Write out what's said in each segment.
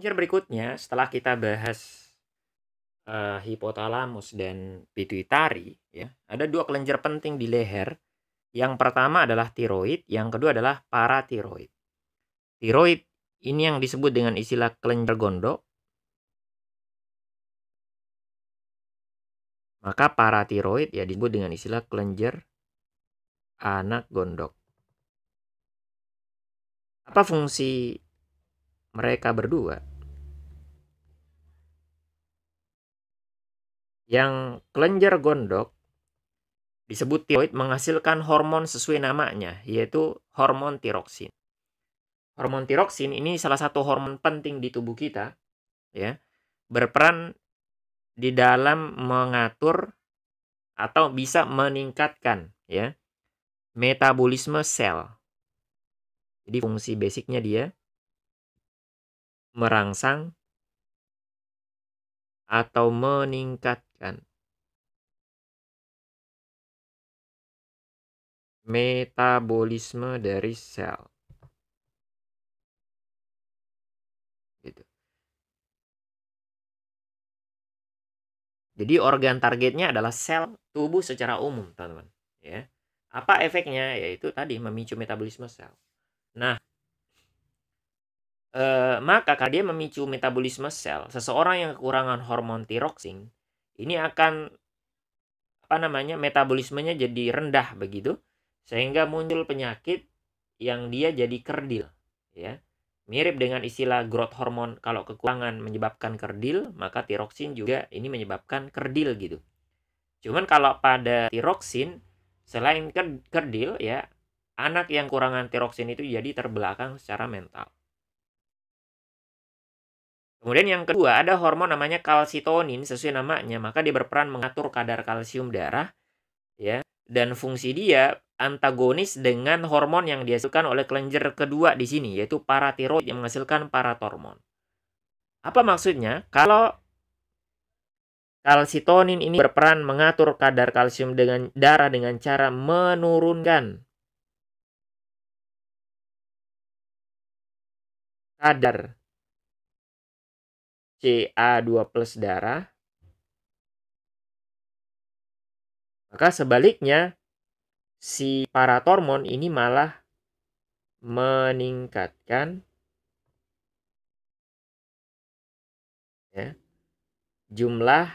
Kelenjar berikutnya setelah kita bahas uh, hipotalamus dan pituitari, ya ada dua kelenjar penting di leher. Yang pertama adalah tiroid, yang kedua adalah paratiroid. Tiroid ini yang disebut dengan istilah kelenjar gondok. Maka paratiroid ya disebut dengan istilah kelenjar anak gondok. Apa fungsi mereka berdua? yang kelenjar gondok disebut tiroid menghasilkan hormon sesuai namanya, yaitu hormon tiroksin. Hormon tiroksin ini salah satu hormon penting di tubuh kita, ya, berperan di dalam mengatur atau bisa meningkatkan ya metabolisme sel. Jadi fungsi basicnya dia merangsang atau meningkat kan metabolisme dari sel gitu. Jadi organ targetnya adalah sel tubuh secara umum, teman-teman, ya. Apa efeknya? Yaitu tadi memicu metabolisme sel. Nah, e, maka karena dia memicu metabolisme sel, seseorang yang kekurangan hormon tiroksin ini akan apa namanya metabolismenya jadi rendah begitu sehingga muncul penyakit yang dia jadi kerdil ya mirip dengan istilah growth hormon kalau kekurangan menyebabkan kerdil maka tiroksin juga ini menyebabkan kerdil gitu cuman kalau pada tiroksin selain kerdil ya anak yang kurangan tiroksin itu jadi terbelakang secara mental Kemudian yang kedua ada hormon namanya kalsitonin sesuai namanya, maka dia berperan mengatur kadar kalsium darah ya. Dan fungsi dia antagonis dengan hormon yang dihasilkan oleh kelenjar kedua di sini yaitu paratiroid yang menghasilkan paratormon. Apa maksudnya? Kalau kalsitonin ini berperan mengatur kadar kalsium dengan darah dengan cara menurunkan kadar Ca2 plus darah. Maka sebaliknya si paratormon ini malah meningkatkan ya, jumlah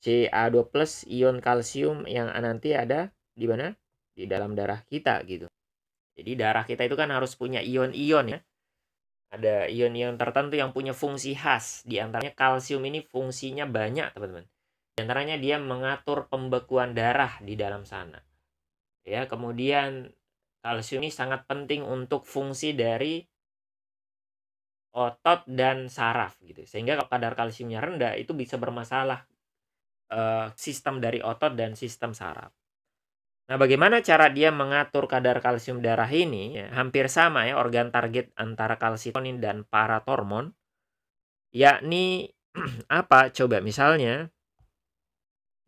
Ca2 plus ion kalsium yang nanti ada di mana? Di dalam darah kita gitu. Jadi darah kita itu kan harus punya ion-ion ya. Ada ion-ion tertentu yang punya fungsi khas. Di antaranya kalsium ini fungsinya banyak, teman-teman. Di antaranya dia mengatur pembekuan darah di dalam sana. Ya, kemudian kalsium ini sangat penting untuk fungsi dari otot dan saraf gitu. Sehingga kalau kadar kalsiumnya rendah itu bisa bermasalah uh, sistem dari otot dan sistem saraf. Nah, bagaimana cara dia mengatur kadar kalsium darah ini? Ya, hampir sama ya organ target antara kalsitonin dan paratormon. Yakni apa? Coba misalnya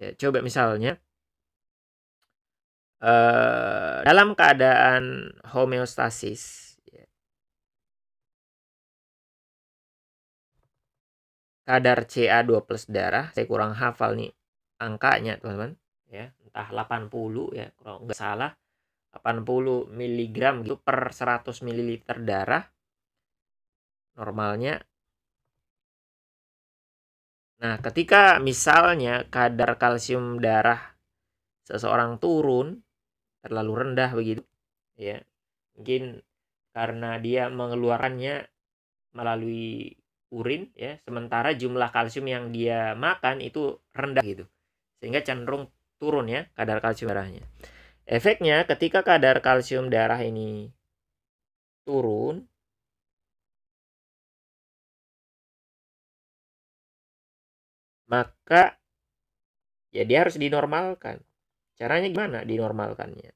ya, coba misalnya uh, dalam keadaan homeostasis ya. kadar Ca2 plus darah, saya kurang hafal nih angkanya, teman-teman entah 80 ya kalau nggak salah 80 mg gitu per 100 ml darah normalnya Nah, ketika misalnya kadar kalsium darah seseorang turun terlalu rendah begitu, ya. Mungkin karena dia mengeluarkannya melalui urin ya, sementara jumlah kalsium yang dia makan itu rendah gitu. Sehingga cenderung turun ya kadar kalsium darahnya. Efeknya ketika kadar kalsium darah ini turun maka ya dia harus dinormalkan. Caranya gimana dinormalkannya?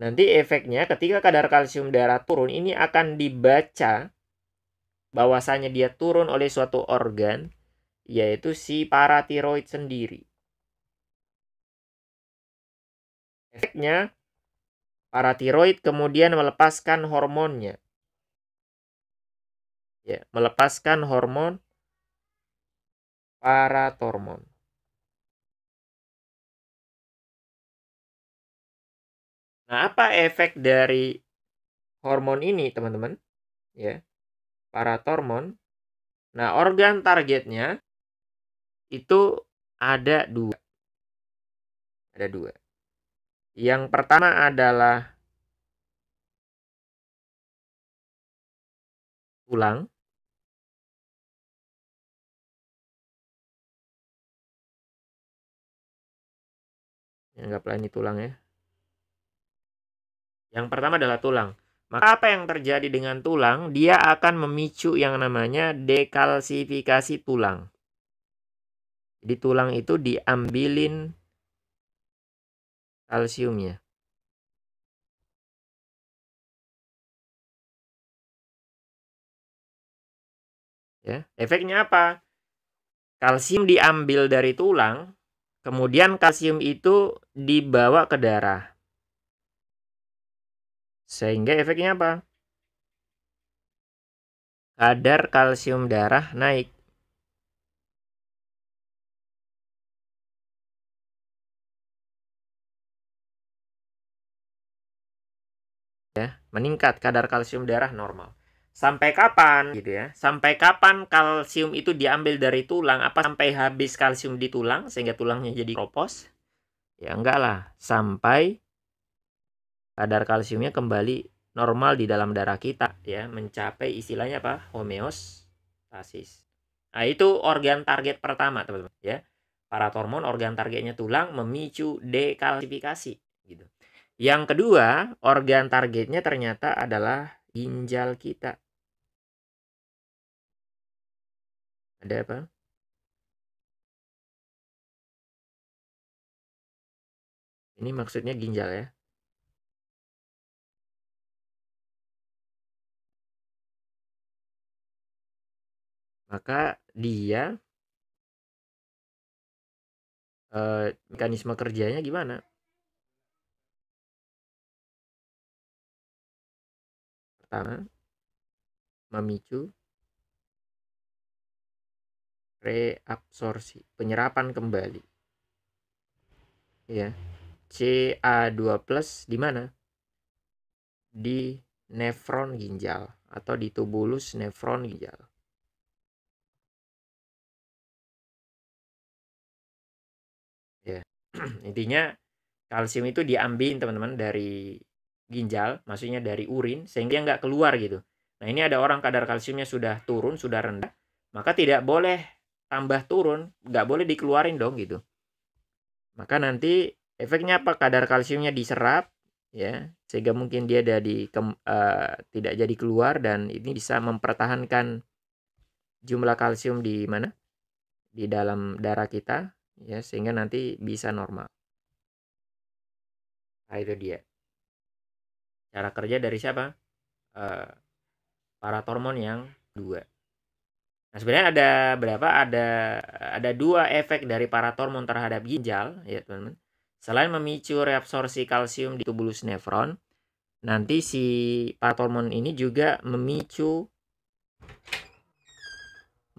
Nanti efeknya ketika kadar kalsium darah turun ini akan dibaca bahwasanya dia turun oleh suatu organ yaitu si paratiroid sendiri. Efeknya, paratiroid kemudian melepaskan hormonnya. Ya, melepaskan hormon paratormon. Nah, apa efek dari hormon ini, teman-teman? Ya. Paratormon. Nah, organ targetnya itu ada dua. Ada dua. Yang pertama adalah tulang. Anggaplah ini tulang ya. Yang pertama adalah tulang. Maka apa yang terjadi dengan tulang? Dia akan memicu yang namanya dekalsifikasi tulang. Di tulang itu diambilin kalsiumnya ya efeknya apa kalsium diambil dari tulang kemudian kalsium itu dibawa ke darah sehingga efeknya apa kadar kalsium darah naik ya meningkat kadar kalsium darah normal sampai kapan gitu ya sampai kapan kalsium itu diambil dari tulang apa sampai habis kalsium di tulang sehingga tulangnya jadi kropos ya enggak lah sampai kadar kalsiumnya kembali normal di dalam darah kita ya mencapai istilahnya apa homeostasis nah itu organ target pertama teman-teman ya hormon organ targetnya tulang memicu dekalsifikasi gitu yang kedua, organ targetnya ternyata adalah ginjal kita. Ada apa? Ini maksudnya ginjal ya. Maka dia eh, mekanisme kerjanya gimana? pertama memicu reabsorsi penyerapan kembali. Ya. CA2+ di mana? Di nefron ginjal atau di tubulus nefron ginjal. Ya. Intinya kalsium itu diambil teman-teman dari ginjal, maksudnya dari urin, sehingga nggak keluar gitu. Nah ini ada orang kadar kalsiumnya sudah turun, sudah rendah, maka tidak boleh tambah turun, nggak boleh dikeluarin dong gitu. Maka nanti efeknya apa? Kadar kalsiumnya diserap, ya, sehingga mungkin dia dari uh, eh, tidak jadi keluar dan ini bisa mempertahankan jumlah kalsium di mana? Di dalam darah kita, ya, sehingga nanti bisa normal. Nah, itu dia cara kerja dari siapa uh, eh, paratormon yang dua nah sebenarnya ada berapa ada ada dua efek dari para paratormon terhadap ginjal ya teman-teman selain memicu reabsorsi kalsium di tubulus nefron nanti si para paratormon ini juga memicu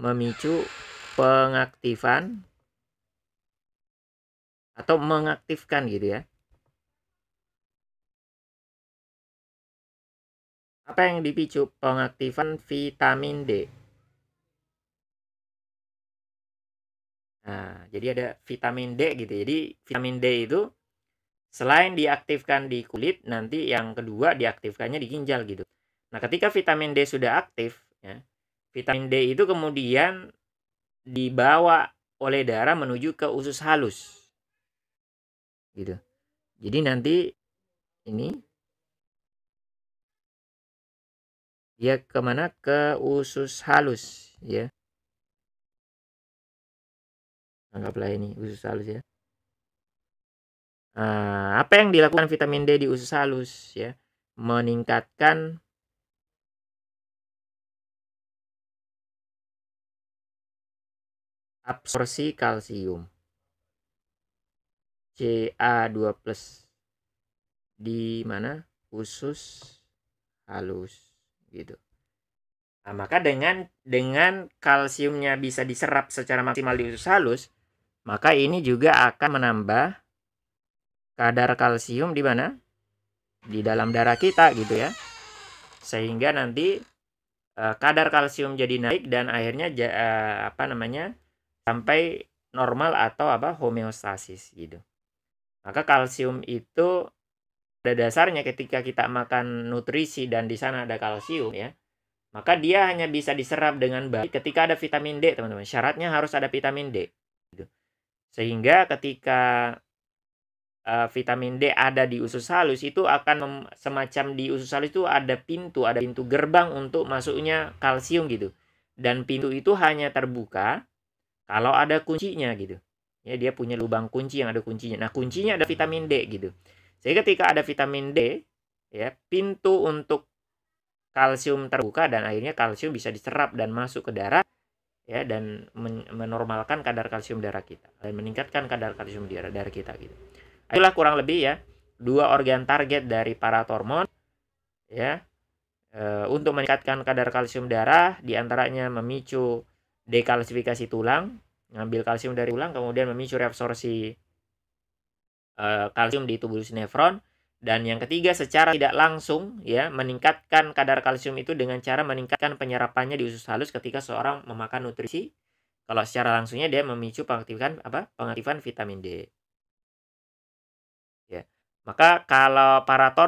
memicu pengaktifan atau mengaktifkan gitu ya Apa yang dipicu? Pengaktifan vitamin D. Nah, jadi ada vitamin D gitu. Jadi vitamin D itu selain diaktifkan di kulit, nanti yang kedua diaktifkannya di ginjal gitu. Nah, ketika vitamin D sudah aktif, ya, vitamin D itu kemudian dibawa oleh darah menuju ke usus halus. Gitu. Jadi nanti ini ya kemana ke usus halus ya anggaplah ini usus halus ya nah, apa yang dilakukan vitamin D di usus halus ya meningkatkan absorpsi kalsium Ca2+ di mana usus halus gitu. Nah, maka dengan dengan kalsiumnya bisa diserap secara maksimal di usus halus, maka ini juga akan menambah kadar kalsium di mana? Di dalam darah kita gitu ya. Sehingga nanti uh, kadar kalsium jadi naik dan akhirnya uh, apa namanya? sampai normal atau apa homeostasis gitu. Maka kalsium itu pada dasarnya ketika kita makan nutrisi dan di sana ada kalsium ya maka dia hanya bisa diserap dengan baik ketika ada vitamin D teman-teman syaratnya harus ada vitamin D sehingga ketika uh, vitamin D ada di usus halus itu akan semacam di usus halus itu ada pintu ada pintu gerbang untuk masuknya kalsium gitu dan pintu itu hanya terbuka kalau ada kuncinya gitu ya dia punya lubang kunci yang ada kuncinya nah kuncinya ada vitamin D gitu jadi ketika ada vitamin D, ya pintu untuk kalsium terbuka dan akhirnya kalsium bisa diserap dan masuk ke darah ya dan men menormalkan kadar kalsium darah kita dan meningkatkan kadar kalsium darah darah kita gitu. Itulah kurang lebih ya dua organ target dari para hormon, ya e, untuk meningkatkan kadar kalsium darah diantaranya memicu dekalsifikasi tulang ngambil kalsium dari tulang kemudian memicu reabsorpsi Eh, kalsium di tubuh sinefron dan yang ketiga secara tidak langsung ya meningkatkan kadar kalsium itu dengan cara meningkatkan penyerapannya di usus halus ketika seorang memakan nutrisi. Kalau secara langsungnya dia memicu pengaktifan apa? Pengaktifan vitamin D. Ya. Maka kalau para e,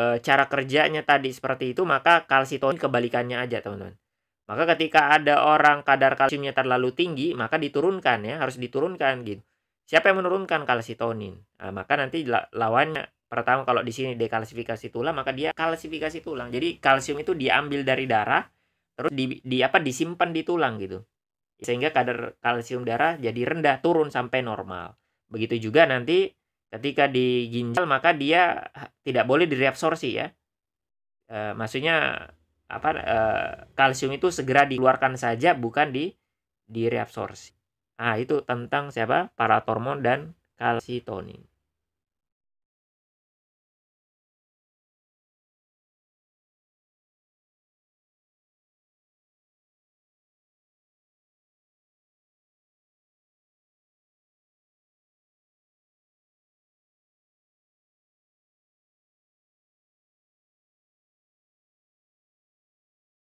eh, cara kerjanya tadi seperti itu maka kalsitonin kebalikannya aja teman-teman. Maka ketika ada orang kadar kalsiumnya terlalu tinggi maka diturunkan ya, harus diturunkan gitu Siapa yang menurunkan kalsitonin? Nah, maka nanti lawannya pertama kalau di sini dekalsifikasi tulang maka dia kalsifikasi tulang. Jadi kalsium itu diambil dari darah terus di, di apa disimpan di tulang gitu. Sehingga kadar kalsium darah jadi rendah turun sampai normal. Begitu juga nanti ketika di ginjal maka dia tidak boleh direabsorsi ya. E, maksudnya apa e, kalsium itu segera dikeluarkan saja bukan di direabsorsi Ah, itu tentang siapa? Paratormon dan kalsitonin.